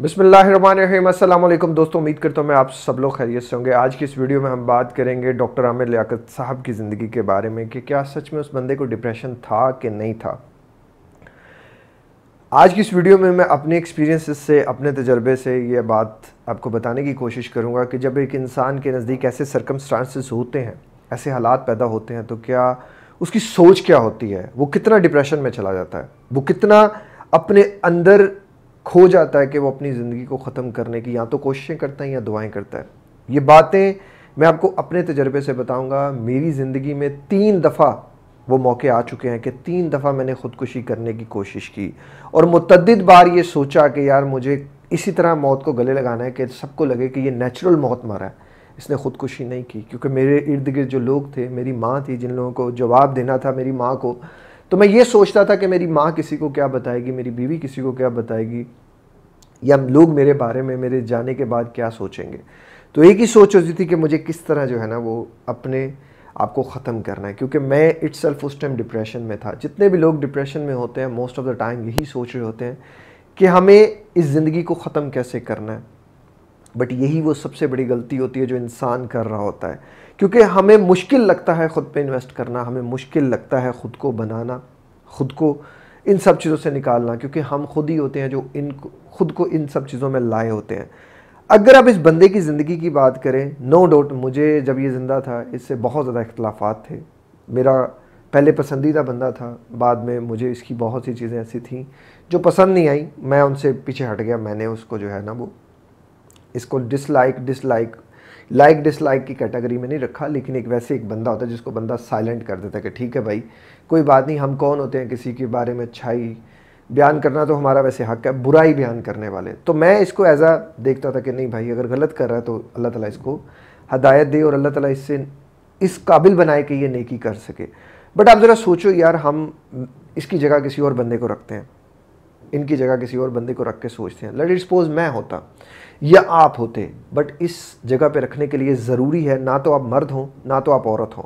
बिसमीम अल्लाम दोस्तों उम्मीद करता हूँ मैं आप सब लोग खैरियत से होंगे आज की इस वीडियो में हम बात करेंगे डॉक्टर आमिर लियाकत साहब की ज़िंदगी के बारे में कि क्या सच में उस बंदे को डिप्रेशन था कि नहीं था आज की इस वीडियो में मैं अपने एक्सपीरियंसेस से अपने तजर्बे से यह बात आपको बताने की कोशिश करूँगा कि जब एक इंसान के नज़दीक ऐसे सरकमस्टांसिस होते हैं ऐसे हालात पैदा होते हैं तो क्या उसकी सोच क्या होती है वो कितना डिप्रेशन में चला जाता है वो कितना अपने अंदर खो जाता है कि वो अपनी ज़िंदगी को ख़त्म करने की या तो कोशिशें करता है या दुआएं करता है ये बातें मैं आपको अपने तजर्बे से बताऊंगा मेरी ज़िंदगी में तीन दफ़ा वो मौके आ चुके हैं कि तीन दफ़ा मैंने ख़ुदकुशी करने की कोशिश की और मतद बार ये सोचा कि यार मुझे इसी तरह मौत को गले लगाना है कि सबको लगे कि ये नेचुरल मौत मारा है इसने ख़ुदकुशी नहीं की क्योंकि मेरे इर्द गिर्द जो लोग थे मेरी माँ थी जिन लोगों को जवाब देना था मेरी माँ को तो मैं ये सोचता था कि मेरी माँ किसी को क्या बताएगी मेरी बीवी किसी को क्या बताएगी या लोग मेरे बारे में मेरे जाने के बाद क्या सोचेंगे तो एक ही सोच होती थी कि मुझे किस तरह जो है ना वो अपने आप को ख़त्म करना है क्योंकि मैं इट्स सेल्फ उस टाइम डिप्रेशन में था जितने भी लोग डिप्रेशन में होते हैं मोस्ट ऑफ़ द टाइम यही सोच रहे होते हैं कि हमें इस ज़िंदगी को ख़त्म कैसे करना है बट यही वो सबसे बड़ी गलती होती है जो इंसान कर रहा होता है क्योंकि हमें मुश्किल लगता है ख़ुद पे इन्वेस्ट करना हमें मुश्किल लगता है ख़ुद को बनाना ख़ुद को इन सब चीज़ों से निकालना क्योंकि हम खुद ही होते हैं जो इन खुद को इन सब चीज़ों में लाए होते हैं अगर आप इस बंदे की ज़िंदगी की बात करें नो डाउट मुझे जब ये ज़िंदा था इससे बहुत ज़्यादा इख्तलाफात थे मेरा पहले पसंदीदा बंदा था बाद में मुझे इसकी बहुत सी चीज़ें ऐसी थी जो पसंद नहीं आई मैं उनसे पीछे हट गया मैंने उसको जो है ना वो इसको डिसलाइक डिसलाइक लाइक डिसलाइक की कैटेगरी में नहीं रखा लेकिन एक वैसे एक बंदा होता है जिसको बंदा साइलेंट कर देता है कि ठीक है भाई कोई बात नहीं हम कौन होते हैं किसी के बारे में अच्छाई बयान करना तो हमारा वैसे हक है बुराई बयान करने वाले तो मैं इसको एज आ देखता था कि नहीं भाई अगर गलत कर रहा है तो अल्लाह ताला इसको हदायत दे और अल्लाह ताला इससे इस काबिल बनाए कि ये नेकी कर सके बट आप ज़रा सोचो यार हम इसकी जगह किसी और बंदे को रखते हैं इनकी जगह किसी और बंदे को रख के सोचते हैं लेट इट सपोज मैं होता या आप होते बट इस जगह पे रखने के लिए ज़रूरी है ना तो आप मर्द हों ना तो आप औरत हों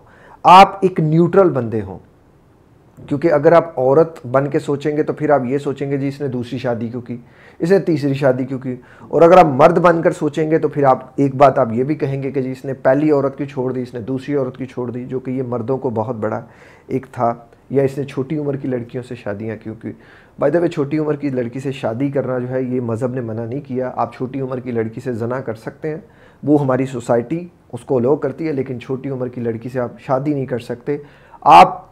आप एक न्यूट्रल बंदे हों क्योंकि अगर आप औरत बन के सोचेंगे तो फिर आप ये सोचेंगे जी इसने दूसरी शादी क्यों की इसने तीसरी शादी क्यों की और अगर आप मर्द बनकर सोचेंगे तो फिर आप एक बात आप ये भी कहेंगे कि जी इसने पहली औरत की छोड़ दी इसने दूसरी औरत की छोड़ दी जो कि ये मर्दों को बहुत बड़ा एक था या इसने छोटी उम्र की लड़कियों से शादियाँ क्यों की बाय द वे छोटी उम्र की लड़की से शादी करना जो है ये मज़हब ने मना नहीं किया आप छोटी उम्र की लड़की से जना कर सकते हैं वो हमारी सोसाइटी उसको अलो करती है लेकिन छोटी उम्र की लड़की से आप शादी नहीं कर सकते आप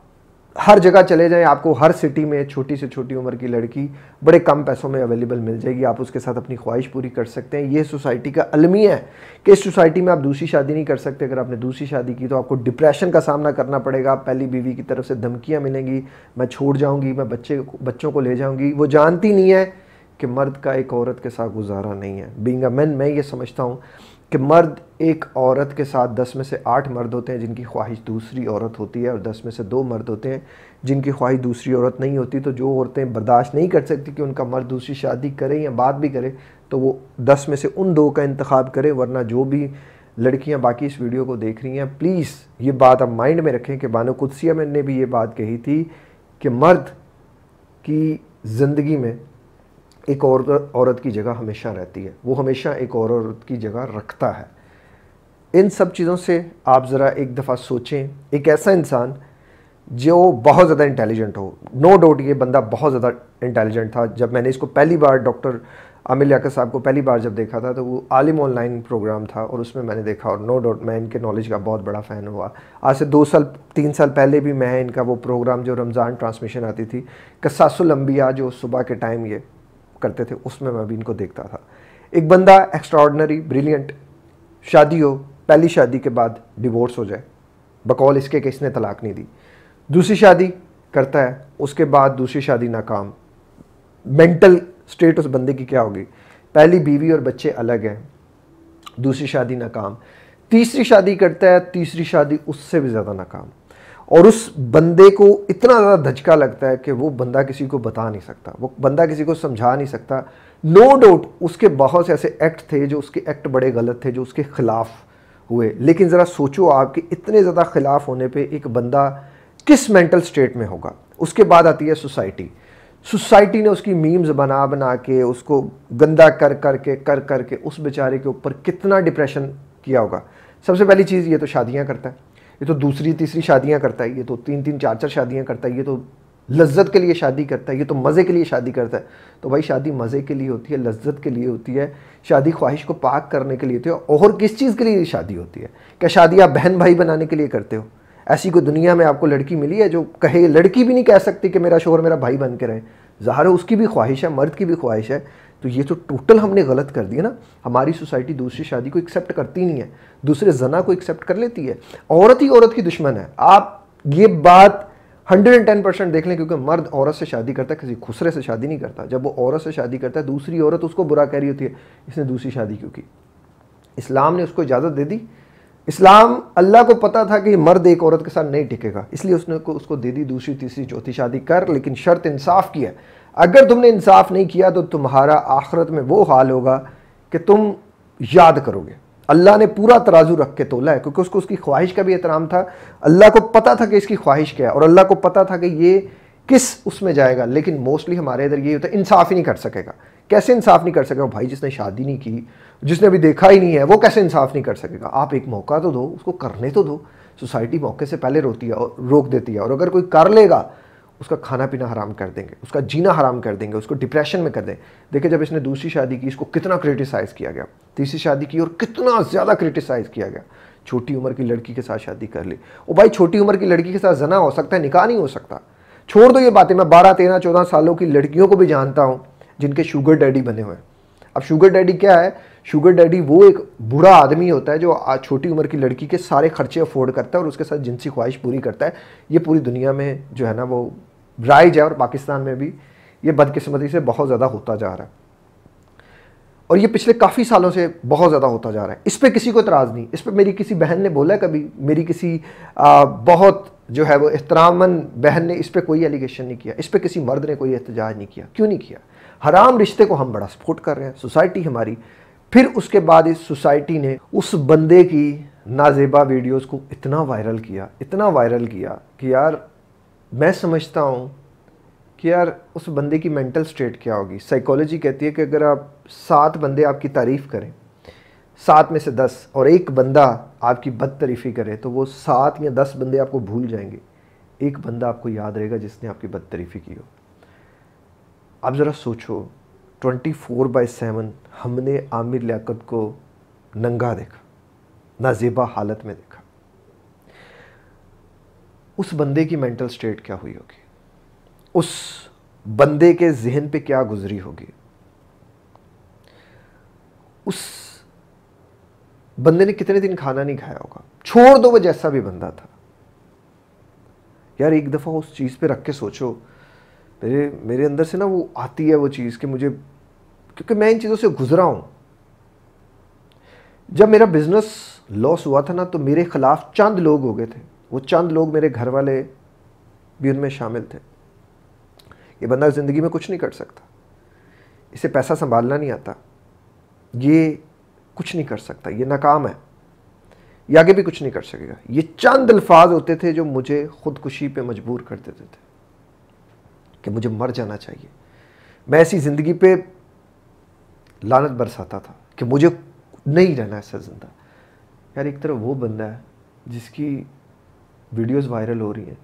हर जगह चले जाएं आपको हर सिटी में छोटी से छोटी उम्र की लड़की बड़े कम पैसों में अवेलेबल मिल जाएगी आप उसके साथ अपनी ख्वाहिश पूरी कर सकते हैं ये सोसाइटी का अलमी है कि इस सोसाइटी में आप दूसरी शादी नहीं कर सकते अगर आपने दूसरी शादी की तो आपको डिप्रेशन का सामना करना पड़ेगा पहली बीवी की तरफ से धमकियाँ मिलेंगी मैं छोड़ जाऊँगी मैं बच्चे बच्चों को ले जाऊँगी वो जानती नहीं है कि मर्द का एक औरत के साथ गुजारा नहीं है बींग अ मैन मैं ये समझता हूँ कि मर्द एक औरत के साथ दस में से आठ मर्द होते हैं जिनकी ख्वाहिश दूसरी औरत होती है और दस में से दो मर्द होते हैं जिनकी ख्वाहिश दूसरी औरत नहीं होती तो जो औरतें बर्दाश्त नहीं कर सकती कि उनका मर्द दूसरी शादी करे या बात भी करे तो वो दस में से उन दो का इंतखब करें वरना जो भी लड़कियां बाकी इस वीडियो को देख रही हैं प्लीज़ ये बात आप माइंड में रखें कि बानो कुदसिया ने भी ये बात कही थी कि मर्द की ज़िंदगी में एक और औरत की जगह हमेशा रहती है वो हमेशा एक और औरत की जगह रखता है इन सब चीज़ों से आप ज़रा एक दफ़ा सोचें एक ऐसा इंसान जो बहुत ज़्यादा इंटेलिजेंट हो नो डाउट ये बंदा बहुत ज़्यादा इंटेलिजेंट था जब मैंने इसको पहली बार डॉक्टर आमिर याकर साहब को पहली बार जब देखा था तो वो आलिम ऑनलाइन प्रोग्राम था और उसमें मैंने देखा और नो डाउट मैं इनके नॉलेज का बहुत बड़ा फ़ैन हुआ आज से दो साल तीन साल पहले भी मैं इनका वो प्रोग्राम जो रमज़ान ट्रांसमिशन आती थी कसासुल अम्बिया जो सुबह के टाइम ये करते थे उसमें मैं भी इनको देखता था एक बंदा एक्स्ट्रॉर्डनरी ब्रिलियंट शादी हो पहली शादी के बाद डिवोर्स हो जाए बकौल इसके कि इसने तलाक नहीं दी दूसरी शादी करता है उसके बाद दूसरी शादी नाकाम मेंटल स्टेट उस बंदे की क्या होगी पहली बीवी और बच्चे अलग हैं दूसरी शादी नाकाम तीसरी शादी करता है तीसरी शादी उससे भी ज़्यादा नाकाम और उस बंदे को इतना ज़्यादा धचका लगता है कि वो बंदा किसी को बता नहीं सकता वो बंदा किसी को समझा नहीं सकता नो no डाउट उसके बहुत से ऐसे एक्ट थे जो उसके एक्ट बड़े गलत थे जो उसके ख़िलाफ़ हुए लेकिन ज़रा सोचो आप कि इतने ज़्यादा ख़िलाफ़ होने पे एक बंदा किस मेंटल स्टेट में होगा उसके बाद आती है सोसाइटी सोसाइटी ने उसकी मीम्स बना बना के उसको गंदा कर कर के कर कर के उस बेचारे के ऊपर कितना डिप्रेशन किया होगा सबसे पहली चीज़ ये तो शादियाँ करता है ये तो दूसरी तीसरी शादियाँ करता है ये तो तीन तीन चार चार शादियाँ करता है ये तो लज्जत के लिए शादी करता है ये तो मज़े के लिए शादी करता है तो भाई शादी मज़े के लिए होती है लज्जत के लिए होती है शादी ख्वाहिश को पाक करने के लिए होती है और किस चीज़ के लिए शादी होती है क्या शादी आप बहन भाई बनाने के लिए करते हो ऐसी कोई दुनिया में आपको लड़की मिली है जो कहे लड़की भी नहीं कह सकती कि मेरा शोहर मेरा भाई बन के रहे ज़ाहिर है उसकी भी ख्वाहिश है मर्द की भी ख्वाहिश है तो ये तो टोटल हमने गलत कर दिया ना हमारी सोसाइटी दूसरी शादी को एक्सेप्ट करती नहीं है दूसरे जना को एक्सेप्ट कर लेती है औरत ही औरत की दुश्मन है आप ये बात 110 परसेंट देख लें क्योंकि मर्द औरत से शादी करता है किसी खुसरे से शादी नहीं करता जब वो औरत से शादी करता है दूसरी औरत उसको बुरा कह रही होती है इसने दूसरी शादी क्यों की इस्लाम ने उसको इजाज़त दे दी इस्लाम अल्लाह को पता था कि मर्द एक औरत के साथ नहीं टिकेगा इसलिए उसने उसको दे दी दूसरी तीसरी चौथी शादी कर लेकिन शर्त इंसाफ की है अगर तुमने इंसाफ नहीं किया तो तुम्हारा आखरत में वो हाल होगा कि तुम याद करोगे अल्लाह ने पूरा तराजू रख के तोला है क्योंकि उसको उसकी ख्वाहिश का भी एहतराम था अल्लाह को पता था कि इसकी ख्वाहिश क्या है और अल्लाह को पता था कि ये किस उसमें जाएगा लेकिन मोस्टली हमारे इधर ये होता है इंसाफ ही नहीं कर सकेगा कैसे इंसाफ नहीं कर सकेगा भाई जिसने शादी नहीं की जिसने अभी देखा ही नहीं है वो कैसे इंसाफ नहीं कर सकेगा आप एक मौका तो दो उसको करने तो दो सोसाइटी मौके से पहले रोती है और रोक देती है और अगर कोई कर लेगा उसका खाना पीना हराम कर देंगे उसका जीना हराम कर देंगे उसको डिप्रेशन में कर दें देखिए जब इसने दूसरी शादी की इसको कितना क्रिटिसाइज़ किया गया तीसरी शादी की और कितना ज़्यादा क्रिटिसाइज़ किया गया छोटी उम्र की लड़की के साथ शादी कर ली वो भाई छोटी उम्र की लड़की के साथ जना हो सकता है निकाह नहीं हो सकता छोड़ दो ये बातें मैं बारह तेरह चौदह सालों की लड़कियों को भी जानता हूँ जिनके शुगर डैडी बने हुए हैं अब शुगर डैडी क्या है शुगर डैडी वो एक बुरा आदमी होता है जो छोटी उम्र की लड़की के सारे खर्चे अफोर्ड करता है और उसके साथ जिनसी ख्वाहिश पूरी करता है ये पूरी दुनिया में जो है ना वो राइज है और पाकिस्तान में भी ये बदकिस्मती से बहुत ज़्यादा होता जा रहा है और ये पिछले काफ़ी सालों से बहुत ज़्यादा होता जा रहा है इस पर किसी को इतराज़ नहीं इस पर मेरी किसी बहन ने बोला कभी मेरी किसी आ, बहुत जो है वो एहतरामन बहन ने इस पर कोई एलिगेशन नहीं किया इस पर किसी मर्द ने कोई एहतजाज नहीं किया क्यों नहीं किया हराम रिश्ते को हम बड़ा सपोर्ट कर रहे हैं सोसाइटी हमारी फिर उसके बाद इस सोसाइटी ने उस बंदे की नाजेबा वीडियोज़ को इतना वायरल किया इतना वायरल किया कि यार मैं समझता हूँ कि यार उस बंदे की मेंटल स्टेट क्या होगी साइकोलॉजी कहती है कि अगर आप सात बंदे आपकी तारीफ़ करें सात में से दस और एक बंदा आपकी बदतरीफ़ी करे तो वो सात या दस बंदे आपको भूल जाएंगे एक बंदा आपको याद रहेगा जिसने आपकी बदतरीफ़ी की हो आप ज़रा सोचो ट्वेंटी फोर बाई सेवन हमने आमिर लियाकत को नंगा देखा नाजेबा हालत में देखा उस बंदे की मेंटल स्टेट क्या हुई होगी उस बंदे के जहन पे क्या गुजरी होगी उस बंदे ने कितने दिन खाना नहीं खाया होगा छोड़ दो वो जैसा भी बंदा था यार एक दफ़ा उस चीज़ पे रख के सोचो मेरे मेरे अंदर से ना वो आती है वो चीज़ कि मुझे क्योंकि मैं इन चीज़ों से गुजरा हूं जब मेरा बिज़नेस लॉस हुआ था ना तो मेरे ख़िलाफ़ चंद लोग हो गए थे वो चंद लोग मेरे घर वाले भी उनमें शामिल थे ये बंदा ज़िंदगी में कुछ नहीं कर सकता इसे पैसा संभालना नहीं आता ये कुछ नहीं कर सकता ये नाकाम है ये आगे भी कुछ नहीं कर सकेगा ये चंद अल्फाज होते थे जो मुझे खुदकुशी पे मजबूर कर देते थे कि मुझे मर जाना चाहिए मैं ऐसी ज़िंदगी पे लानत बरसाता था कि मुझे नहीं रहना ऐसा ज़िंदा यार एक तरफ वो बंदा है जिसकी वीडियोस वायरल हो रही हैं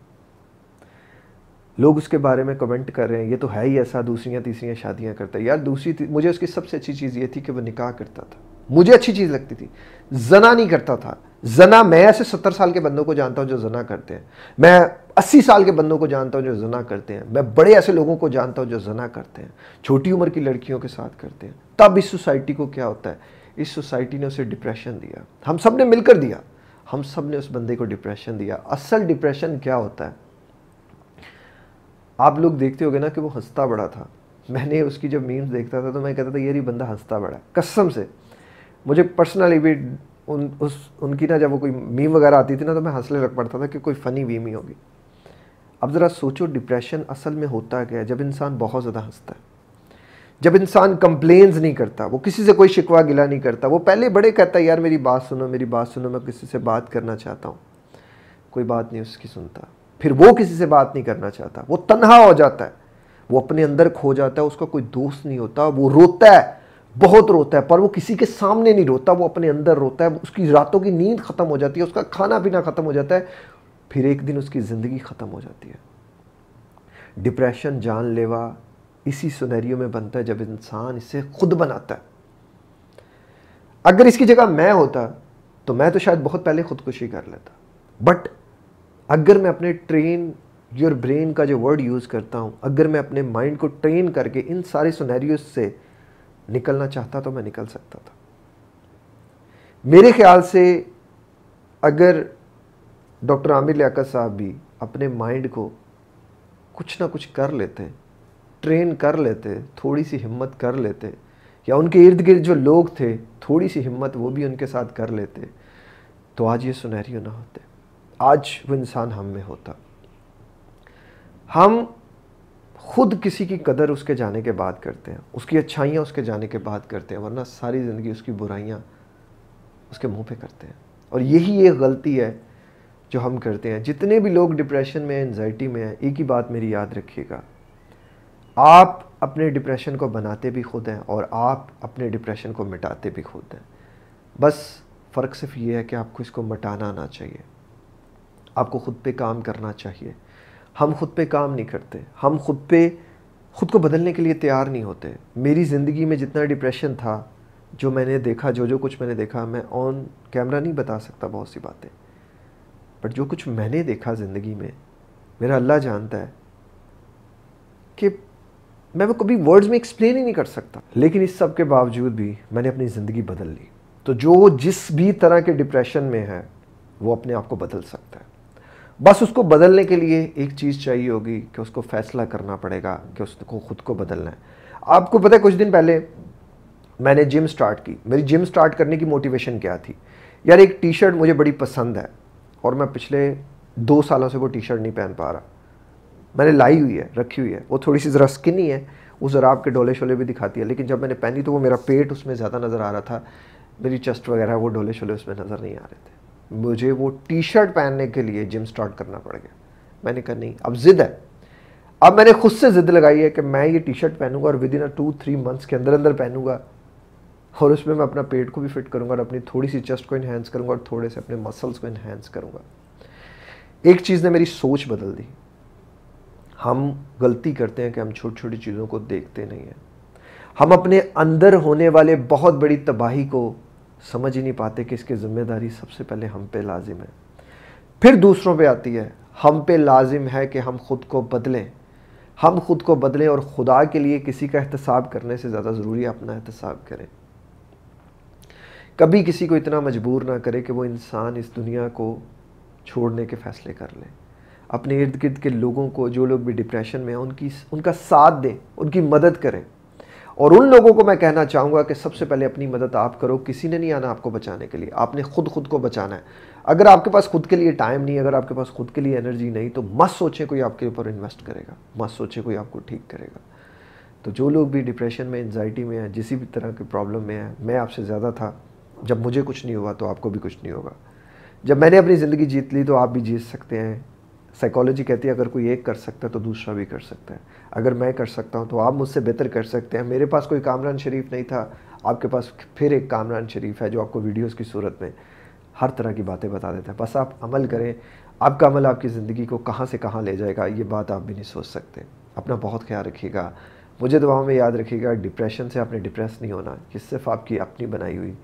लोग उसके बारे में कमेंट कर रहे हैं ये तो है ही ऐसा दूसरियाँ तीसरियाँ शादियाँ करता है यार दूसरी मुझे उसकी सबसे अच्छी चीज़ ये थी कि वो निकाह करता था मुझे अच्छी चीज़ लगती थी जना नहीं करता था जना मैं ऐसे सत्तर साल के बंदों को जानता हूँ जो जना करते हैं मैं अस्सी साल के बंदों को जानता हूँ जो जना करते हैं मैं बड़े ऐसे लोगों को जानता हूँ जो जना करते हैं छोटी उम्र की लड़कियों के साथ करते हैं तब इस सोसाइटी को क्या होता है इस सोसाइटी ने उसे डिप्रेशन दिया हम सब ने मिलकर दिया हम सब ने उस बंदे को डिप्रेशन दिया असल डिप्रेशन क्या होता है आप लोग देखते हो ना कि वो हंसता बड़ा था मैंने उसकी जब मीम्स देखता था तो मैं कहता था यार ये बंदा हंसता बड़ा कसम से मुझे पर्सनली भी उन उस उनकी ना जब वो कोई मीम वगैरह आती थी ना तो मैं हंसने लग पड़ता था कि कोई फ़नी वीम ही होगी अब ज़रा सोचो डिप्रेशन असल में होता क्या है जब इंसान बहुत ज़्यादा हंसता है जब इंसान कंप्लेन्स नहीं करता वो किसी से कोई शिकवा गिला नहीं करता वो पहले बड़े कहता है यार मेरी बात सुनो मेरी बात सुनो मैं किसी से बात करना चाहता हूँ कोई बात नहीं उसकी सुनता फिर वो किसी से बात नहीं करना चाहता वो तनहा हो जाता है वो अपने अंदर खो जाता है उसका कोई दोस्त नहीं होता वो रोता है बहुत रोता है पर वो किसी के सामने नहीं रोता वो अपने अंदर रोता है उसकी रातों की नींद ख़त्म हो जाती है उसका खाना पीना ख़त्म हो जाता है फिर एक दिन उसकी ज़िंदगी ख़त्म हो जाती है डिप्रेशन जानलेवा इसी सुनहरियों में बनता है जब इंसान इसे खुद बनाता है अगर इसकी जगह मैं होता तो मैं तो शायद बहुत पहले खुदकुशी कर लेता बट अगर मैं अपने ट्रेन योर ब्रेन का जो वर्ड यूज़ करता हूँ अगर मैं अपने माइंड को ट्रेन करके इन सारे सुनहरियो से निकलना चाहता तो मैं निकल सकता था मेरे ख्याल से अगर डॉक्टर आमिर लियाकत साहब भी अपने माइंड को कुछ ना कुछ कर लेते हैं ट्रेन कर लेते थोड़ी सी हिम्मत कर लेते या उनके इर्द गिर्द जो लोग थे थोड़ी सी हिम्मत वो भी उनके साथ कर लेते तो आज ये सुनहरी ना होते आज वो इंसान हम में होता हम खुद किसी की कदर उसके जाने के बाद करते हैं उसकी अच्छाइयाँ उसके जाने के बाद करते हैं वरना सारी ज़िंदगी उसकी बुराइयाँ उसके मुंह पे करते हैं और यही एक गलती है जो हम करते हैं जितने भी लोग डिप्रेशन में एनजाइटी में हैं एक ही बात मेरी याद रखिएगा आप अपने डिप्रेशन को बनाते भी खुद हैं और आप अपने डिप्रेशन को मिटाते भी खुद हैं बस फ़र्क सिर्फ ये है कि आपको इसको मिटाना आना चाहिए आपको ख़ुद पे काम करना चाहिए हम खुद पे काम नहीं करते हम खुद पे खुद को बदलने के लिए तैयार नहीं होते मेरी ज़िंदगी में जितना डिप्रेशन था जो मैंने देखा जो जो कुछ मैंने देखा मैं ऑन कैमरा नहीं बता सकता बहुत सी बातें बट जो कुछ मैंने देखा ज़िंदगी में मेरा अल्लाह जानता है कि मैं वो कभी वर्ड्स में एक्सप्लेन ही नहीं कर सकता लेकिन इस सब के बावजूद भी मैंने अपनी ज़िंदगी बदल ली तो जो जिस भी तरह के डिप्रेशन में है वो अपने आप को बदल सकता है बस उसको बदलने के लिए एक चीज़ चाहिए होगी कि उसको फैसला करना पड़ेगा कि उसको खुद को बदलना है आपको पता है कुछ दिन पहले मैंने जिम स्टार्ट की मेरी जिम स्टार्ट करने की मोटिवेशन क्या थी यार एक टी शर्ट मुझे बड़ी पसंद है और मैं पिछले दो सालों से वो टी शर्ट नहीं पहन पा रहा मैंने लाई हुई है रखी हुई है वो थोड़ी सी ज़रा स्किनी है वो ज़रा आपके डोले शोले भी दिखाती है लेकिन जब मैंने पहनी तो वो मेरा पेट उसमें ज़्यादा नज़र आ रहा था मेरी चेस्ट वगैरह वो डोले शोले उसमें नज़र नहीं आ रहे थे मुझे वो टी शर्ट पहनने के लिए जिम स्टार्ट करना पड़ गया मैंने कहा नहीं अब ज़िद है अब मैंने खुद से ज़िद लगाई है कि मैं ये टी शर्ट पहनूंगा और within a two three months के अंदर अंदर पहनूंगा और उसमें मैं अपना पेट को भी फिट करूंगा और अपनी थोड़ी सी चेस्ट को इन्हेंस करूंगा और थोड़े से अपने मसल्स को इन्हेंस करूंगा एक चीज़ ने मेरी सोच बदल दी हम गलती करते हैं कि हम छोटी छोटी चीज़ों को देखते नहीं हैं हम अपने अंदर होने वाले बहुत बड़ी तबाही को समझ ही नहीं पाते कि इसकी ज़िम्मेदारी सबसे पहले हम पे लाजिम है फिर दूसरों पे आती है हम पे लाजिम है कि हम खुद को बदलें हम खुद को बदलें और खुदा के लिए किसी का एहतसाब करने से ज़्यादा ज़रूरी अपना एहतसाब करें कभी किसी को इतना मजबूर ना करे कि वो इंसान इस दुनिया को छोड़ने के फ़ैसले कर लें अपने इर्द गिर्द के लोगों को जो लोग भी डिप्रेशन में हैं उनकी उनका साथ दें उनकी मदद करें और उन लोगों को मैं कहना चाहूँगा कि सबसे पहले अपनी मदद आप करो किसी ने नहीं आना आपको बचाने के लिए आपने खुद खुद को बचाना है अगर आपके पास खुद के लिए टाइम नहीं अगर आपके पास खुद के लिए एनर्जी नहीं तो मत सोचें कोई आपके ऊपर इन्वेस्ट करेगा मत सोचें कोई आपको ठीक करेगा तो जो लोग भी डिप्रेशन में एनजाइटी में हैं जिस भी तरह की प्रॉब्लम में हैं मैं आपसे ज़्यादा था जब मुझे कुछ नहीं हुआ तो आपको भी कुछ नहीं होगा जब मैंने अपनी ज़िंदगी जीत ली तो आप भी जीत सकते हैं साइकोलॉजी कहती है अगर कोई एक कर सकता है तो दूसरा भी कर सकता है अगर मैं कर सकता हूँ तो आप मुझसे बेहतर कर सकते हैं मेरे पास कोई कामरान शरीफ नहीं था आपके पास फिर एक कामरान शरीफ है जो आपको वीडियोज़ की सूरत में हर तरह की बातें बता देता है बस आप अमल करें आपका अमल आपकी ज़िंदगी को कहाँ से कहाँ ले जाएगा ये बात आप भी नहीं सोच सकते अपना बहुत ख्याल रखिएगा मुझे दुआओं में याद रखिएगा डिप्रेशन से आपने डिप्रेस नहीं होना ये सिर्फ आपकी अपनी बनाई हुई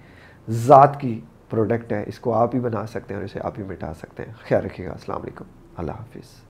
ज़ात की प्रोडक्ट है इसको आप ही बना सकते हैं और इसे आप ही मिटा सकते हैं ख्याल रखिएगा असलम अल्लाह हाफिज़